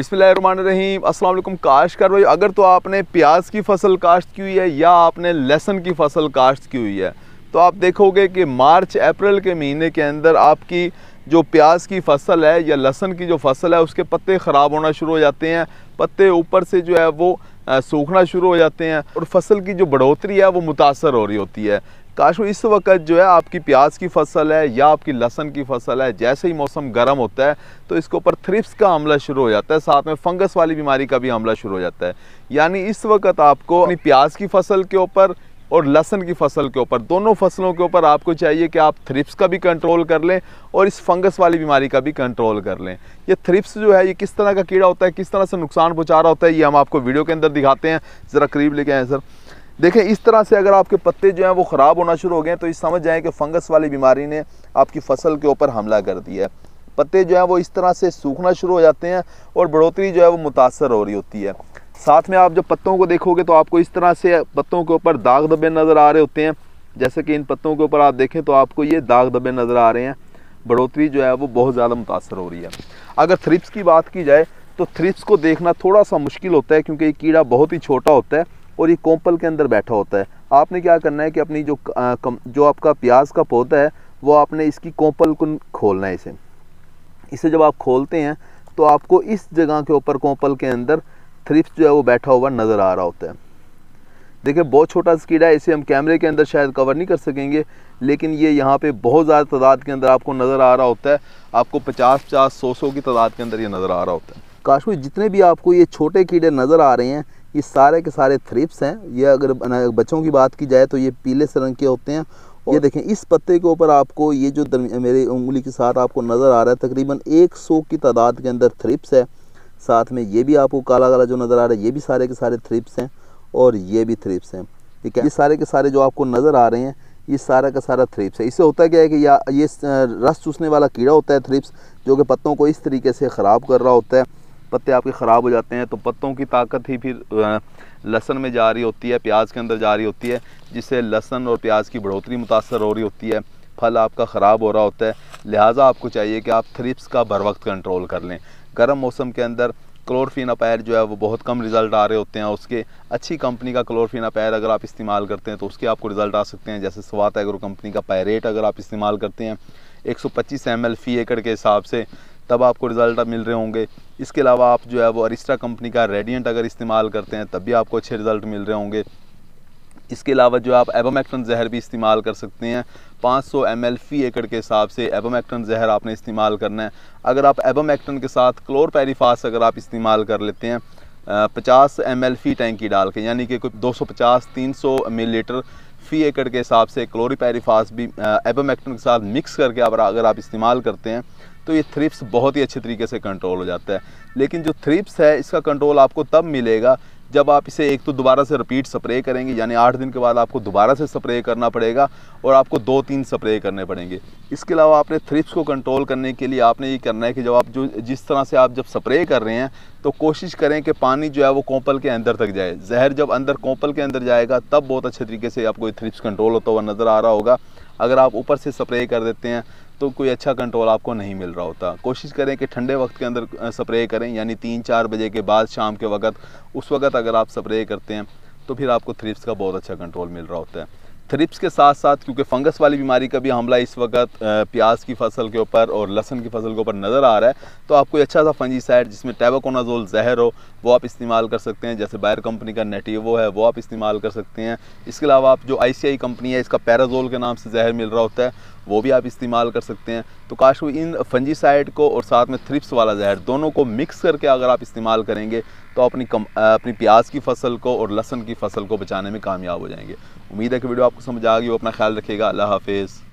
बिसमीम अस्सलाम काश्त कर भाई अगर तो आपने प्याज की फसल काश्त की हुई है या आपने लहसन की फसल काश्त की हुई है तो आप देखोगे कि मार्च अप्रैल के महीने के अंदर आपकी जो प्याज की फसल है या लहसन की जो फसल है उसके पत्ते ख़राब होना शुरू हो जाते हैं पत्ते ऊपर से जो है वो सूखना शुरू हो जाते हैं और फसल की जो बढ़ोतरी है वो मुतासर हो रही होती है काश वो इस वक्त जो है आपकी प्याज की फसल है या आपकी लहसन की फसल है जैसे ही मौसम गर्म होता है तो इसके ऊपर थ्रिप्स का हमला शुरू हो जाता है साथ में फंगस वाली बीमारी का भी हमला शुरू हो जाता है यानी इस वक्त आपको अपनी प्याज की फसल के ऊपर और लहसन की फसल के ऊपर दोनों फसलों के ऊपर आपको चाहिए कि आप थ्रिप्स का भी कंट्रोल कर लें और इस फंगस वाली बीमारी का भी कंट्रोल कर लें ये थ्रिप्स जो है ये किस तरह का कीड़ा होता है किस तरह से नुकसान पहुँचा रहा होता है ये हम आपको वीडियो के अंदर दिखाते हैं ज़रा करीब लेके आए सर देखें इस तरह से अगर आपके पत्ते जो हैं वो ख़राब होना शुरू हो गए तो ये समझ जाएँ कि फंगस वाली बीमारी ने आपकी फसल के ऊपर हमला कर दिया है पत्ते जो हैं वो इस तरह से सूखना शुरू हो जाते हैं और बढ़ोतरी जो है वो मुतासर हो रही होती है साथ में आप जब पत्तों को देखोगे तो आपको इस तरह से पत्तों के ऊपर दाग धब्बे नज़र आ रहे होते हैं जैसे कि इन पत्तों के ऊपर आप देखें तो आपको ये दाग धब्बे नज़र आ रहे हैं बढ़ोतरी जो है वो बहुत ज़्यादा मुतासर हो रही है अगर थ्रिप्स की बात की जाए तो थ्रिप्स को देखना थोड़ा सा मुश्किल होता है क्योंकि ये कीड़ा बहुत ही छोटा होता है और ये कोंपल के अंदर बैठा होता है आपने क्या करना है कि अपनी जो आ, कम, जो आपका प्याज का पौधा है वो आपने इसकी कोंपल को खोलना है इसे इसे जब आप खोलते हैं तो आपको इस जगह के ऊपर कोंपल के अंदर थ्रिप्स जो है वो बैठा हुआ नज़र आ रहा होता है देखिए बहुत छोटा सा कीड़ा है इसे हम कैमरे के अंदर शायद कवर नहीं कर सकेंगे लेकिन ये यहाँ पे बहुत ज़्यादा तादाद के अंदर आपको नज़र आ रहा होता है आपको पचास पचास सौ सौ की तादाद के अंदर ये नज़र आ रहा होता है काशमी जितने भी आपको ये छोटे कीड़े नज़र आ रहे हैं ये सारे के सारे थ्रिप्स हैं ये अगर बच्चों की बात की जाए तो ये पीले से रंग के होते हैं ये देखें इस पत्ते के ऊपर आपको ये जो मेरे उंगली के साथ आपको नज़र आ रहा है तकरीबन 100 की तादाद के अंदर थ्रिप्स है साथ में ये भी आपको काला काला जो नज़र आ रहा है ये भी सारे के सारे थ्रिप्स हैं और ये भी थ्रिप्स हैं ठीक है ये सारे के सारे जो आपको नज़र आ रहे हैं ये सारा का सारा थ्रिप्स है इससे होता क्या है कि या ये रस चूसने वाला कीड़ा होता है थ्रिप्स जो कि पत्तों को इस तरीके से ख़राब कर रहा होता है पत्ते आपके ख़राब हो जाते हैं तो पत्तों की ताकत ही फिर लहसन में जा रही होती है प्याज के अंदर जा रही होती है जिससे लहसन और प्याज की बढ़ोतरी मुतासर हो रही होती है फल आपका ख़राब हो रहा होता है लिहाजा आपको चाहिए कि आप थ्रिप्स का बर वक्त कंट्रोल कर लें गर्म मौसम के अंदर क्लोरफिनापैर जो है वो बहुत कम रिज़ल्ट आ रहे होते हैं उसके अच्छी कंपनी का क्लोरफिनापैर अगर आप इस्तेमाल करते हैं तो उसके आपको रिज़ल्ट आ सकते हैं जैसे स्वात एग्रो कंपनी का पैरेट अगर आप इस्तेमाल करते हैं 125 सौ पच्चीस एम एल फ़ी एकड़ के हिसाब से तब आपको रिज़ल्ट मिल रहे होंगे इसके अलावा आप जो है वो अरिस्टा कंपनी का रेडियंट अगर इस्तेमाल करते हैं तब भी आपको अच्छे रिज़ल्ट मिल रहे होंगे इसके अलावा जो आप एबामैक्टन जहर भी इस्तेमाल कर सकते हैं 500 सौ एम एल फी एकड़ के हिसाब से एबामैक्टन जहर आपने इस्तेमाल करना है अगर आप एबामैक्टन के साथ क्लोरपेरीफास अगर आप इस्तेमाल कर लेते हैं 50 एम एल फी टैंकी डाल के यानी कि कोई 250-300 मिलीलीटर फ़ी एकड़ के हिसाब से क्लोरीपेरीफास भी एबमैक्टन के साथ मिक्स करके अगर अगर आप इस्तेमाल करते हैं तो ये थ्रिप्स बहुत ही अच्छे तरीके से कंट्रोल हो जाता है लेकिन जो थ्रिप्स है इसका कंट्रोल आपको तब मिलेगा जब आप इसे एक तो दोबारा से रिपीट स्प्रे करेंगे यानी आठ दिन के बाद आपको दोबारा से स्प्रे करना पड़ेगा और आपको दो तीन स्प्रे करने पड़ेंगे इसके अलावा आपने थ्रिप्स को कंट्रोल करने के लिए आपने ये करना है कि जब आप जो जिस तरह से आप जब स्प्रे कर रहे हैं तो कोशिश करें कि पानी जो है वो कोंपल के अंदर तक जाए जहर जब अंदर कोंपल के अंदर जाएगा तब बहुत अच्छे तरीके से आपको ये थ्रिप्स कंट्रोल होता हुआ नज़र आ रहा होगा अगर आप ऊपर से स्प्रे कर देते हैं तो कोई अच्छा कंट्रोल आपको नहीं मिल रहा होता कोशिश करें कि ठंडे वक्त के अंदर स्प्रे करें यानी तीन चार बजे के बाद शाम के वक्त उस वक्त अगर आप स्प्रे करते हैं तो फिर आपको थ्रिप्स का बहुत अच्छा कंट्रोल मिल रहा होता है थ्रिप्स के साथ साथ क्योंकि फंगस वाली बीमारी का भी हमला इस वक्त प्याज की फसल के ऊपर और लहसन की फसल के ऊपर नज़र आ रहा है तो आप कोई अच्छा सा फंजीसाइड जिसमें टेबाकोनाजोल जहर हो वो आप इस्तेमाल कर सकते हैं जैसे बायर कंपनी का नेटिवो है वो आप इस्तेमाल कर सकते हैं इसके अलावा आप जो आई कंपनी है इसका पैराजोल के नाम से जहर मिल रहा होता है वो भी आप इस्तेमाल कर सकते हैं तो काश इन इन फंजीसाइड को और साथ में थ्रिप्स वाला जहर दोनों को मिक्स करके अगर आप इस्तेमाल करेंगे तो अपनी कम अपनी प्याज की फसल को और लहसन की फसल को बचाने में कामयाब हो जाएंगे उम्मीद है कि वीडियो आपको समझ आ गई वो अपना ख्याल रखिएगा अल्लाह हाफिज़